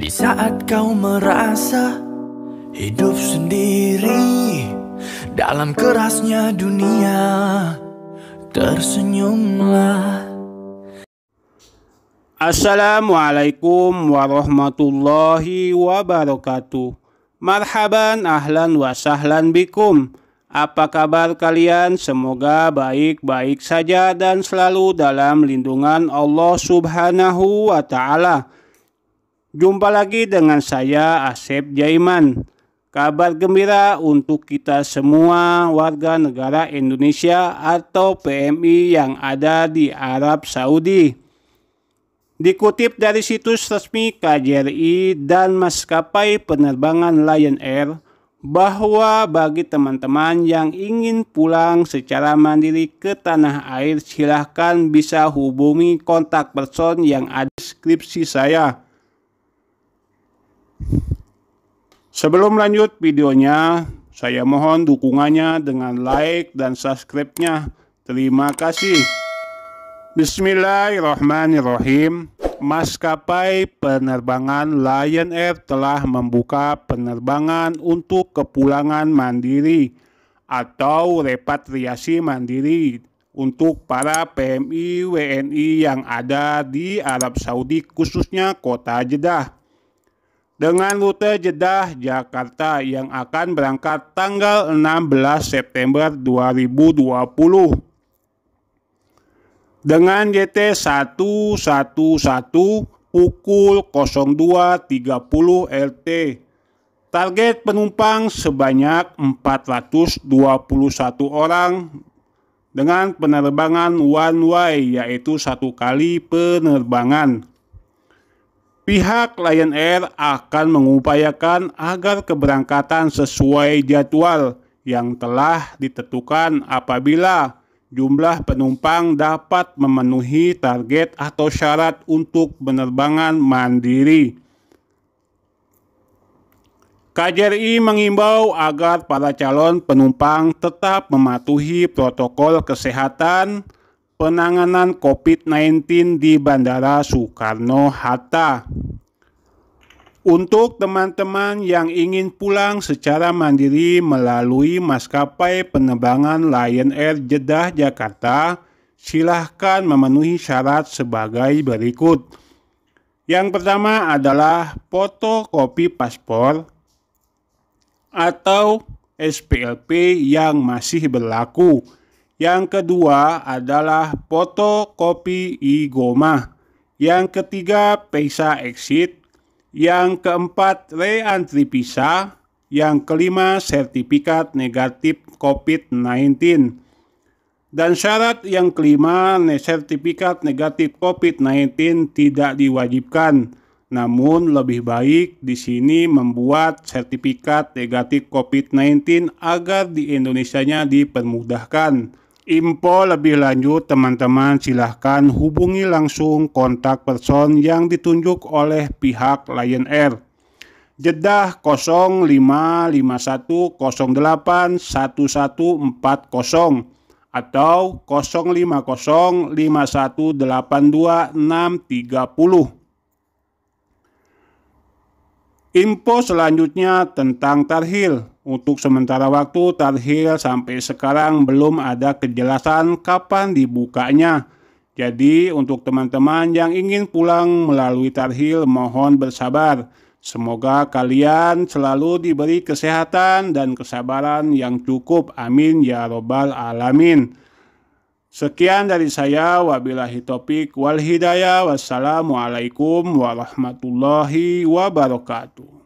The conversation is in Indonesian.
Di saat kau merasa hidup sendiri dalam kerasnya dunia, tersenyumlah. Assalamualaikum warahmatullahi wabarakatuh. Marhaban ahlan wa sahlan bikum. Apa kabar kalian? Semoga baik-baik saja dan selalu dalam lindungan Allah Subhanahu wa taala. Jumpa lagi dengan saya Asep Jaiman. Kabar gembira untuk kita semua warga negara Indonesia atau PMI yang ada di Arab Saudi. Dikutip dari situs resmi KJRI dan maskapai penerbangan Lion Air bahwa bagi teman-teman yang ingin pulang secara mandiri ke tanah air silahkan bisa hubungi kontak person yang ada di deskripsi saya. Sebelum lanjut videonya, saya mohon dukungannya dengan like dan subscribe-nya. Terima kasih. Bismillahirrahmanirrahim. Maskapai penerbangan Lion Air telah membuka penerbangan untuk kepulangan mandiri atau repatriasi mandiri untuk para PMI WNI yang ada di Arab Saudi khususnya kota Jeddah dengan rute Jeddah Jakarta yang akan berangkat tanggal 16 September 2020 dengan JT 111 pukul 02.30 LT. Target penumpang sebanyak 421 orang dengan penerbangan one way yaitu satu kali penerbangan. Pihak Lion Air akan mengupayakan agar keberangkatan sesuai jadwal yang telah ditentukan apabila jumlah penumpang dapat memenuhi target atau syarat untuk penerbangan mandiri. KJRI mengimbau agar para calon penumpang tetap mematuhi protokol kesehatan penanganan COVID-19 di Bandara Soekarno-Hatta. Untuk teman-teman yang ingin pulang secara mandiri melalui maskapai penerbangan Lion Air Jeddah Jakarta, silahkan memenuhi syarat sebagai berikut. Yang pertama adalah fotokopi paspor atau SPLP yang masih berlaku. Yang kedua adalah fotokopi i-goma. Yang ketiga, PESA exit yang keempat reantri visa. yang kelima sertifikat negatif COVID-19. Dan syarat yang kelima, sertifikat negatif COVID-19 tidak diwajibkan. Namun lebih baik di sini membuat sertifikat negatif COVID-19 agar di nya dipermudahkan info lebih lanjut teman-teman silahkan hubungi langsung kontak person yang ditunjuk oleh pihak Lion Air. Jeddah 0551081140 atau 0505182630. Info selanjutnya tentang Tarhil. Untuk sementara waktu Tarhil sampai sekarang belum ada kejelasan kapan dibukanya. Jadi untuk teman-teman yang ingin pulang melalui Tarhil mohon bersabar. Semoga kalian selalu diberi kesehatan dan kesabaran yang cukup. Amin ya robbal alamin. Sekian dari saya, wabillahi topik wal hidayah, wassalamualaikum warahmatullahi wabarakatuh.